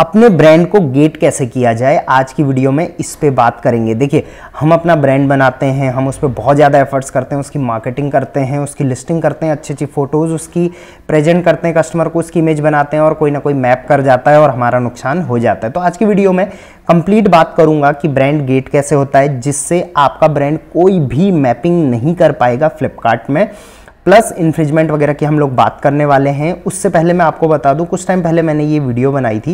अपने ब्रांड को गेट कैसे किया जाए आज की वीडियो में इस पे बात करेंगे देखिए हम अपना ब्रांड बनाते हैं हम उस पर बहुत ज़्यादा एफर्ट्स करते हैं उसकी मार्केटिंग करते हैं उसकी लिस्टिंग करते हैं अच्छी अच्छी फ़ोटोज़ उसकी प्रेजेंट करते हैं कस्टमर को उसकी इमेज बनाते हैं और कोई ना कोई मैप कर जाता है और हमारा नुकसान हो जाता है तो आज की वीडियो में कंप्लीट बात करूंगा कि ब्रांड गेट कैसे होता है जिससे आपका ब्रांड कोई भी मैपिंग नहीं कर पाएगा फ्लिपकार्ट में प्लस इन्फ्रिजमेंट वगैरह की हम लोग बात करने वाले हैं उससे पहले मैं आपको बता दूं कुछ टाइम पहले मैंने ये वीडियो बनाई थी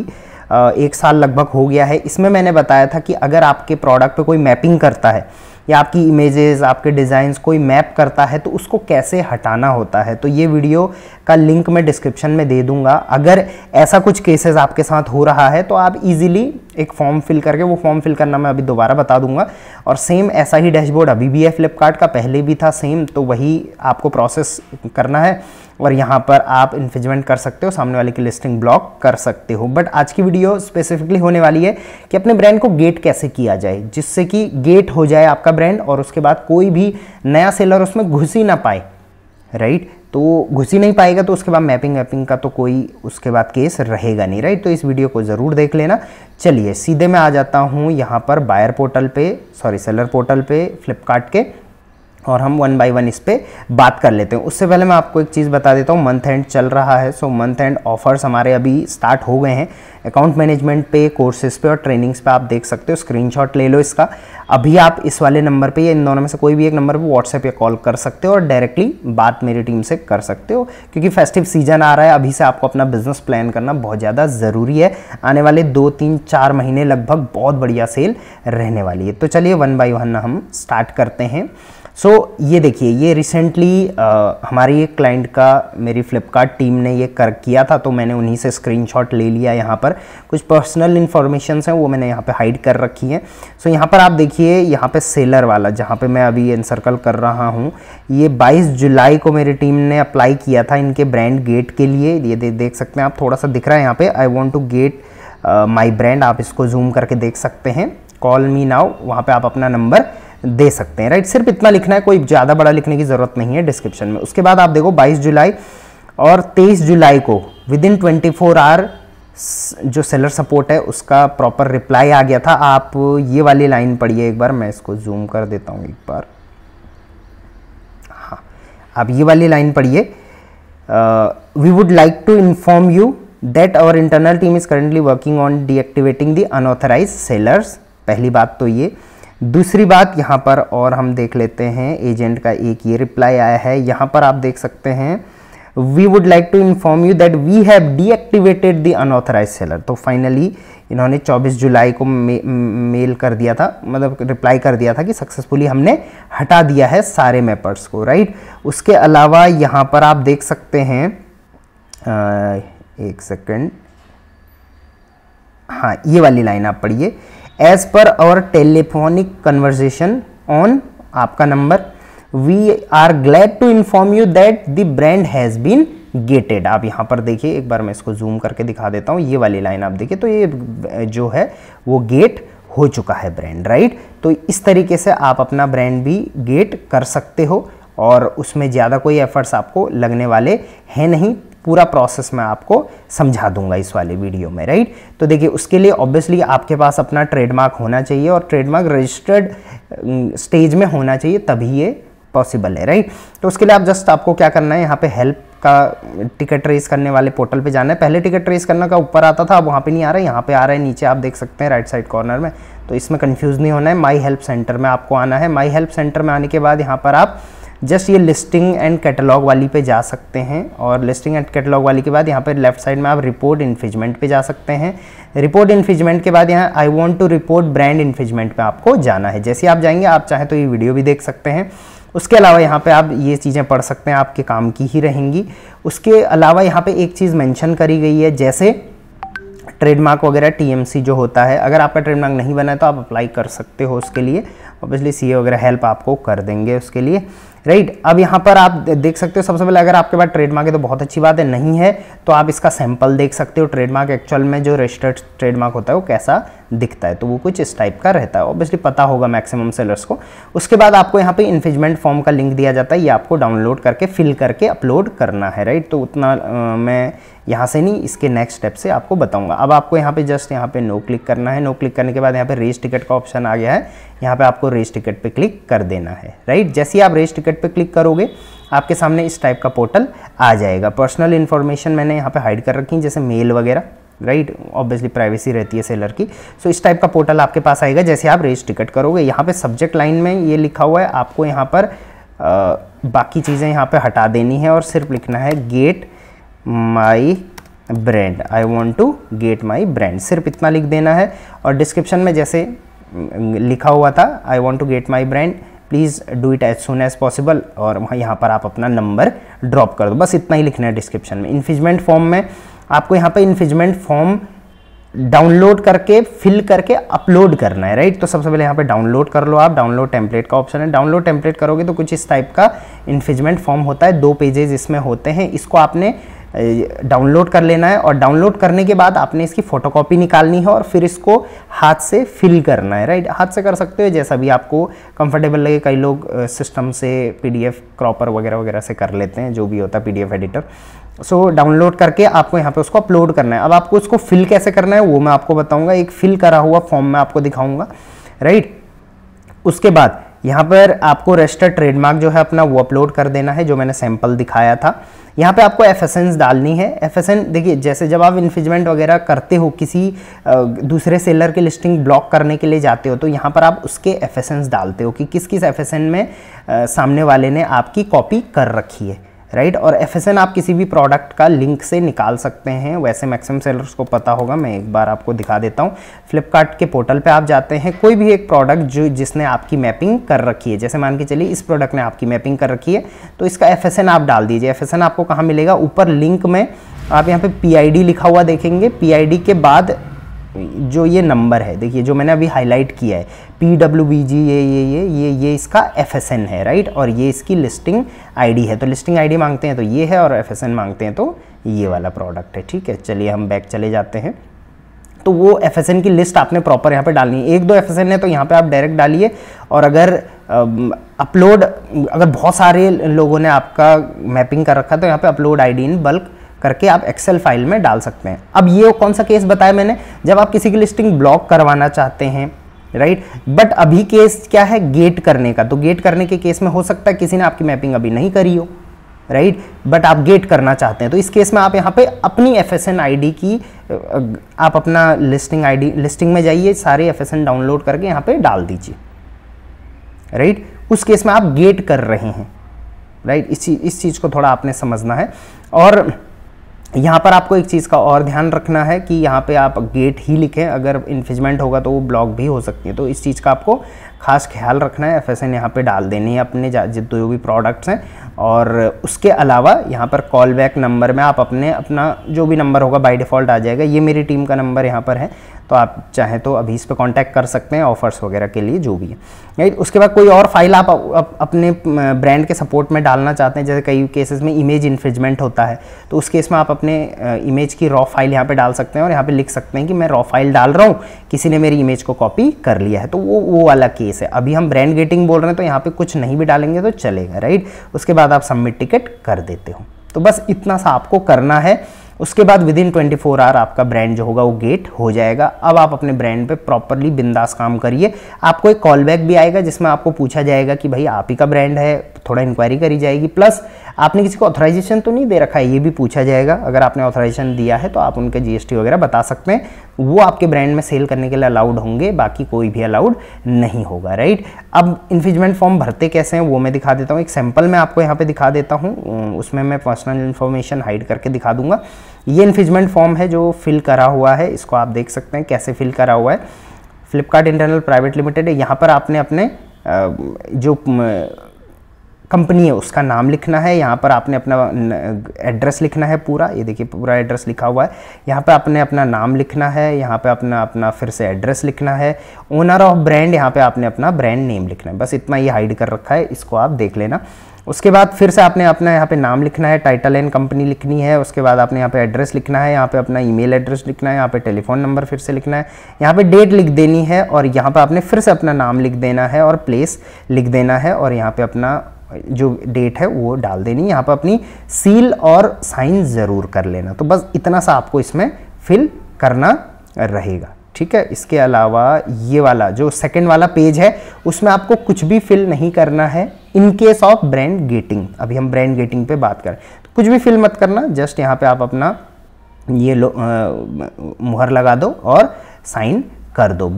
एक साल लगभग हो गया है इसमें मैंने बताया था कि अगर आपके प्रोडक्ट पे कोई मैपिंग करता है या आपकी इमेजेस आपके डिज़ाइंस कोई मैप करता है तो उसको कैसे हटाना होता है तो ये वीडियो का लिंक मैं डिस्क्रिप्शन में दे दूंगा अगर ऐसा कुछ केसेस आपके साथ हो रहा है तो आप इजीली एक फॉर्म फिल करके वो फॉर्म फिल करना मैं अभी दोबारा बता दूंगा और सेम ऐसा ही डैशबोर्ड अभी भी है फ्लिपकार्ट का पहले भी था सेम तो वही आपको प्रोसेस करना है और यहाँ पर आप इन्फिजमेंट कर सकते हो सामने वाले की लिस्टिंग ब्लॉक कर सकते हो बट आज की वीडियो स्पेसिफिकली होने वाली है कि अपने ब्रांड को गेट कैसे किया जाए जिससे कि गेट हो जाए आपका ब्रांड और उसके बाद कोई भी नया सेलर उसमें घुस ही ना पाए राइट तो घुस ही नहीं पाएगा तो उसके बाद मैपिंग वैपिंग का तो कोई उसके बाद केस रहेगा नहीं राइट तो इस वीडियो को ज़रूर देख लेना चलिए सीधे मैं आ जाता हूँ यहाँ पर बायर पोर्टल पे सॉरी सेलर पोर्टल पे फ्लिपकार्ट के और हम वन बाय वन इस पर बात कर लेते हैं उससे पहले मैं आपको एक चीज़ बता देता हूँ मंथ एंड चल रहा है सो मंथ एंड ऑफर्स हमारे अभी स्टार्ट हो गए हैं अकाउंट मैनेजमेंट पे कोर्सेज पे और ट्रेनिंग्स पे आप देख सकते हो स्क्रीनशॉट ले लो इसका अभी आप इस वाले नंबर पे या इन दोनों में से कोई भी एक नंबर पे व्हाट्सएप या कॉल कर सकते हो और डायरेक्टली बात मेरी टीम से कर सकते हो क्योंकि फेस्टिव सीजन आ रहा है अभी से आपको अपना बिजनेस प्लान करना बहुत ज़्यादा ज़रूरी है आने वाले दो तीन चार महीने लगभग बहुत बढ़िया सेल रहने वाली है तो चलिए वन बाई वन हम स्टार्ट करते हैं सो so, ये देखिए ये रिसेंटली हमारी एक क्लाइंट का मेरी फ्लिपकार्ट टीम ने ये कर किया था तो मैंने उन्हीं से स्क्रीनशॉट ले लिया यहाँ पर कुछ पर्सनल इन्फॉर्मेशन हैं वो मैंने यहाँ पे हाइड कर रखी हैं सो so, यहाँ पर आप देखिए यहाँ पे सेलर वाला जहाँ पे मैं अभी इंसर्कल कर रहा हूँ ये 22 जुलाई को मेरी टीम ने अप्लाई किया था इनके ब्रांड गेट के लिए ये दे, देख सकते हैं आप थोड़ा सा दिख रहा है यहाँ पर I want to get my brand आप इसको जूम करके देख सकते हैं कॉल मी नाउ वहाँ पर आप अपना नंबर दे सकते हैं राइट सिर्फ इतना लिखना है कोई ज़्यादा बड़ा लिखने की ज़रूरत नहीं है डिस्क्रिप्शन में उसके बाद आप देखो बाईस जुलाई और तेईस जुलाई को within twenty four hour जो सेलर सपोर्ट है उसका प्रॉपर रिप्लाई आ गया था आप ये वाली लाइन पढ़िए एक बार मैं इसको जूम कर देता हूँ एक बार हाँ आप ये वाली लाइन पढ़िए we would like to inform you that our internal team is currently working on deactivating the unauthorised sellers पहली बात तो ये दूसरी बात यहाँ पर और हम देख लेते हैं एजेंट का एक ये रिप्लाई आया है यहाँ पर आप देख सकते हैं we would like to inform you that we have deactivated the unauthorised seller तो फाइनली इन्होंने 24 जुलाई को मे, मेल कर दिया था मतलब रिप्लाई कर दिया था कि सक्सेसफुली हमने हटा दिया है सारे मेपर्स को राइट उसके अलावा यहाँ पर आप देख सकते हैं आ, एक सेकेंड हाँ ये वाली लाइन आप पढ़िए as per our telephonic conversation on आपका number we are glad to inform you that the brand has been gated आप यहाँ पर देखिए एक बार मैं इसको जूम करके दिखा देता हूँ ये वाली लाइन आप देखिए तो ये जो है वो गेट हो चुका है ब्रांड राइट तो इस तरीके से आप अपना ब्रांड भी गेट कर सकते हो और उसमें ज़्यादा कोई एफर्ट्स आपको लगने वाले हैं नहीं पूरा प्रोसेस मैं आपको समझा दूंगा इस वाले वीडियो में राइट तो देखिए उसके लिए ऑब्वियसली आपके पास अपना ट्रेडमार्क होना चाहिए और ट्रेडमार्क रजिस्टर्ड स्टेज में होना चाहिए तभी ये पॉसिबल है राइट तो उसके लिए आप जस्ट आपको क्या करना है यहाँ पे हेल्प का टिकट रेस करने वाले पोर्टल पे जाना है पहले टिकट रेस करने का ऊपर आता था अब वहाँ पे नहीं आ रहा है यहाँ पे आ रहा है नीचे आप देख सकते हैं राइट साइड कॉर्नर में तो इसमें कंफ्यूज नहीं होना है माई हेल्प सेंटर में आपको आना है माई हेल्प सेंटर में आने के बाद यहाँ पर आप जस्ट ये लिस्टिंग एंड कैटलॉग वाली पे जा सकते हैं और लिस्टिंग एंड कैटलॉग वाली के बाद यहाँ पर लेफ्ट साइड में आप रिपोर्ट इन्फिजमेंट पे जा सकते हैं रिपोर्ट इन्फिजमेंट के बाद यहाँ I want to report brand infringement पे आपको जाना है जैसे आप जाएंगे आप चाहें तो ये वीडियो भी देख सकते हैं उसके अलावा यहाँ पे आप ये चीज़ें पढ़ सकते हैं आपके काम की ही रहेंगी उसके अलावा यहाँ पे एक चीज़ मेंशन करी गई है जैसे ट्रेडमार्क वगैरह टीएमसी जो होता है अगर आपका ट्रेडमार्क नहीं बना है तो आप अप्लाई कर सकते हो उसके लिए ऑब्वियसली सी वगैरह हेल्प आपको कर देंगे उसके लिए राइट अब यहाँ पर आप देख सकते हो सबसे पहले अगर आपके पास ट्रेडमार्क है तो बहुत अच्छी बात है नहीं है तो आप इसका सैंपल देख सकते हो ट्रेडमार्क एक्चुअल में जो रजिस्टर्ड ट्रेडमार्क होता है वो कैसा दिखता है तो वो कुछ इस टाइप का रहता है ऑब्वियसली पता होगा मैक्सिमम सेलर्स को उसके बाद आपको यहाँ पर इन्फेजमेंट फॉर्म का लिंक दिया जाता है ये आपको डाउनलोड करके फिल करके अपलोड करना है राइट तो उतना आ, मैं यहाँ से नहीं इसके नेक्स्ट स्टेप से आपको बताऊँगा अब आपको यहाँ पे जस्ट यहाँ पे नो क्लिक करना है नो क्लिक करने के बाद यहाँ पे रेस टिकट का ऑप्शन आ गया है यहाँ पे आपको रेस टिकट पे क्लिक कर देना है राइट जैसे ही आप रेस टिकट पे क्लिक करोगे आपके सामने इस टाइप का पोर्टल आ जाएगा पर्सनल इन्फॉर्मेशन मैंने यहाँ पर हाइड कर रखी है जैसे मेल वगैरह राइट ऑब्वियसली प्राइवेसी रहती है सेलर की सो so, इस टाइप का पोर्टल आपके पास आएगा जैसे आप रेस टिकट करोगे यहाँ पर सब्जेक्ट लाइन में ये लिखा हुआ है आपको यहाँ पर बाकी चीज़ें यहाँ पर हटा देनी है और सिर्फ लिखना है get my brand I want to get my brand सिर्फ इतना लिख देना है और डिस्क्रिप्शन में जैसे लिखा हुआ था I want to get my brand please do it as soon as possible और वहाँ यहाँ पर आप अपना नंबर ड्रॉप कर दो बस इतना ही लिखना है डिस्क्रिप्शन में इन्फिजमेंट फॉर्म में आपको यहाँ पर इन्फिजमेंट फॉर्म डाउनलोड करके फिल करके अपलोड करना है राइट तो सबसे सब पहले यहाँ पे डाउनलोड कर लो आप डाउनलोड टेम्पलेट का ऑप्शन है डाउनलोड टेम्पलेट करोगे तो कुछ इस टाइप का इन्फिजमेंट फॉर्म होता है दो पेजेज इसमें होते हैं इसको आपने डाउनलोड कर लेना है और डाउनलोड करने के बाद आपने इसकी फ़ोटोकॉपी निकालनी है और फिर इसको हाथ से फिल करना है राइट हाथ से कर सकते हो जैसा भी आपको कंफर्टेबल लगे कई लोग सिस्टम से पीडीएफ क्रॉपर वगैरह वगैरह से कर लेते हैं जो भी होता है PDF editor so so, download करके आपको यहाँ पे उसको अपलोड करना है अब आपको उसको फिल कैसे करना है वो मैं आपको बताऊँगा एक फिल करा हुआ फॉर्म मैं आपको दिखाऊँगा राइट उसके बाद यहाँ पर आपको रजिस्टर्ड ट्रेडमार्क जो है अपना वो अपलोड कर देना है जो मैंने सैम्पल दिखाया था यहाँ पे आपको एफ डालनी है एफ देखिए जैसे जब आप इन्फिजमेंट वगैरह करते हो किसी दूसरे सेलर की लिस्टिंग ब्लॉक करने के लिए जाते हो तो यहाँ पर आप उसके एफ डालते हो कि किस किस एफ में सामने वाले ने आपकी कॉपी कर रखी है राइट और एफ आप किसी भी प्रोडक्ट का लिंक से निकाल सकते हैं वैसे मैक्सिमम सेलर्स को पता होगा मैं एक बार आपको दिखा देता हूँ फ्लिपकार्ट के पोर्टल पे आप जाते हैं कोई भी एक प्रोडक्ट जो जिसने आपकी मैपिंग कर रखी है जैसे मान के चलिए इस प्रोडक्ट ने आपकी मैपिंग कर रखी है तो इसका एफ आप डाल दीजिए एफ आपको कहाँ मिलेगा ऊपर लिंक में आप यहाँ पे पी लिखा हुआ देखेंगे पी के बाद जो ये नंबर है देखिए जो मैंने अभी हाईलाइट किया है पी डब्ल्यू बी जी ये ये ये ये ये इसका एफ एस एन है राइट और ये इसकी लिस्टिंग आई डी है तो लिस्टिंग आई डी मांगते हैं तो ये है और एफ एस एन मांगते हैं तो ये वाला प्रोडक्ट है ठीक है चलिए हम बैक चले जाते हैं तो वो एफ एस एन की लिस्ट आपने प्रॉपर यहाँ पर डालनी है एक दो एफ एस एन है तो यहाँ पर आप डायरेक्ट डालिए और अगर अपलोड अगर बहुत सारे लोगों ने आपका मैपिंग कर रखा है तो यहाँ पर upload I D in bulk करके आप एक्सेल फाइल में डाल सकते हैं अब ये कौन सा केस बताया मैंने जब आप किसी की लिस्टिंग ब्लॉक करवाना चाहते हैं राइट right? बट अभी केस क्या है गेट करने का तो गेट करने के केस में हो सकता है किसी ने आपकी मैपिंग अभी नहीं करी हो राइट right? बट आप गेट करना चाहते हैं तो इस केस में आप यहाँ पे अपनी एफ एस की आप अपना लिस्टिंग आई लिस्टिंग में जाइए सारे एफ डाउनलोड करके यहाँ पर डाल दीजिए राइट right? उस केस में आप गेट कर रहे हैं राइट right? इस चीज़ इस चीज़ को थोड़ा आपने समझना है और यहाँ पर आपको एक चीज़ का और ध्यान रखना है कि यहाँ पे आप गेट ही लिखें अगर इन्फिजमेंट होगा तो वो ब्लॉक भी हो सकती है तो इस चीज़ का आपको खास ख्याल रखना है एफ एस एन यहाँ पर डाल देनी है अपने जो भी प्रोडक्ट्स हैं और उसके अलावा यहाँ पर कॉल बैक नंबर में आप अपने अपना जो भी नंबर होगा बाई डिफ़ॉल्ट आ जाएगा ये मेरी टीम का नंबर यहाँ पर है तो आप चाहे तो अभी इस पर कॉन्टैक्ट कर सकते हैं ऑफर्स वगैरह के लिए जो भी है राइट उसके बाद कोई और फाइल आप अपने ब्रांड के सपोर्ट में डालना चाहते हैं जैसे कई केसेस में इमेज इन्फ्रिजमेंट होता है तो उस केस में आप अपने इमेज की रॉ फाइल यहाँ पर डाल सकते हैं और यहाँ पर लिख सकते हैं कि मैं रॉ फाइल डाल रहा हूँ किसी ने मेरी इमेज को कॉपी कर लिया है तो वो वो वाला केस है अभी हम ब्रांड गेटिंग बोल रहे हैं तो यहाँ पर कुछ नहीं भी डालेंगे तो चलेगा राइट उसके बाद आप सबमिट टिकट कर देते हो तो बस इतना सा आपको करना है उसके बाद within twenty four hour आपका ब्रांड जो होगा वो गेट हो जाएगा अब आप अपने ब्रांड पे प्रॉपरली बिंदास काम करिए आपको एक कॉल बैक भी आएगा जिसमें आपको पूछा जाएगा कि भाई आप ही का ब्रांड है थोड़ा इंक्वायरी करी जाएगी प्लस आपने किसी को ऑथराइजेशन तो नहीं दे रखा है ये भी पूछा जाएगा अगर आपने ऑथराइजेशन दिया है तो आप उनके जीएसटी वगैरह बता सकते हैं वो आपके ब्रांड में सेल करने के लिए अलाउड होंगे बाकी कोई भी अलाउड नहीं होगा राइट अब इन्फिजमेंट फॉर्म भरते कैसे हैं वो मैं दिखा देता हूँ एक सैम्पल मैं आपको यहाँ पे दिखा देता हूँ उसमें मैं पर्सनल इन्फॉर्मेशन हाइड करके दिखा दूंगा ये इन्फिजमेंट फॉर्म है जो फिल करा हुआ है इसको आप देख सकते हैं कैसे फिल करा हुआ है फ्लिपकार्ट इंटरनल प्राइवेट लिमिटेड है यहाँ पर आपने अपने जो कंपनी है उसका नाम लिखना है यहाँ पर आपने अपना एड्रेस लिखना है पूरा ये देखिए पूरा एड्रेस लिखा हुआ है यहाँ पर आपने अपना नाम लिखना है यहाँ पर अपना अपना फिर से एड्रेस लिखना है ओनर ऑफ ब्रांड यहाँ पर आपने अपना ब्रांड नेम लिखना है बस इतना ही हाइड कर रखा है इसको आप देख लेना उसके बाद फिर से आपने अपना यहाँ पे नाम लिखना है टाइटल एंड कंपनी लिखनी है उसके बाद आपने यहाँ पे एड्रेस लिखना है यहाँ पे अपना ईमेल एड्रेस लिखना है यहाँ पे टेलीफोन नंबर फिर से लिखना है यहाँ पे डेट लिख देनी है और यहाँ पे आपने फिर से अपना नाम लिख देना है और प्लेस लिख देना है और यहाँ पर अपना जो डेट है वो डाल देनी यहाँ पर अपनी सील और साइन ज़रूर कर लेना तो बस इतना सा आपको इसमें फिल करना रहेगा ठीक है इसके अलावा ये वाला जो सेकंड वाला पेज है उसमें आपको कुछ भी फिल नहीं करना है in case of brand gating अभी हम ब्रांड गेटिंग पे बात करें तो कुछ भी फिल मत करना जस्ट यहाँ पे आप अपना ये लो मुहर लगा दो और साइन कर दो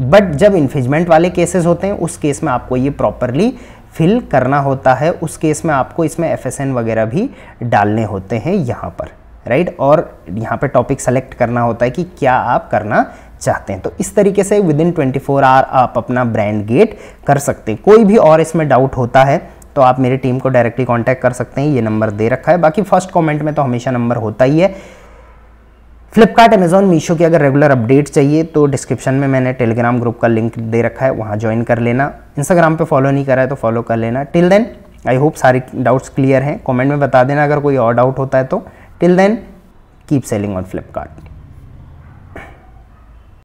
बट जब इन्फेजमेंट वाले केसेस होते हैं उस केस में आपको ये प्रॉपरली फिल करना होता है उस केस में आपको इसमें एफ वगैरह भी डालने होते हैं यहाँ पर राइट और यहाँ पे टॉपिक सेलेक्ट करना होता है कि क्या आप करना चाहते हैं तो इस तरीके से within twenty four hour आप अपना ब्रांड गेट कर सकते हैं कोई भी और इसमें डाउट होता है तो आप मेरी टीम को डायरेक्टली कॉन्टैक्ट कर सकते हैं ये नंबर दे रखा है बाकी फर्स्ट कमेंट में तो हमेशा नंबर होता ही है फ्लिपकार्ट अमेजोन मीशो की अगर रेगुलर अपडेट चाहिए तो डिस्क्रिप्शन में मैंने टेलीग्राम ग्रुप का लिंक दे रखा है वहाँ ज्वाइन कर लेना इंस्टाग्राम पे फॉलो नहीं करा है तो फॉलो कर लेना टिल देन आई होप सारे डाउट्स क्लियर हैं कमेंट में बता देना अगर कोई और डाउट होता है तो till then keep selling on Flipkart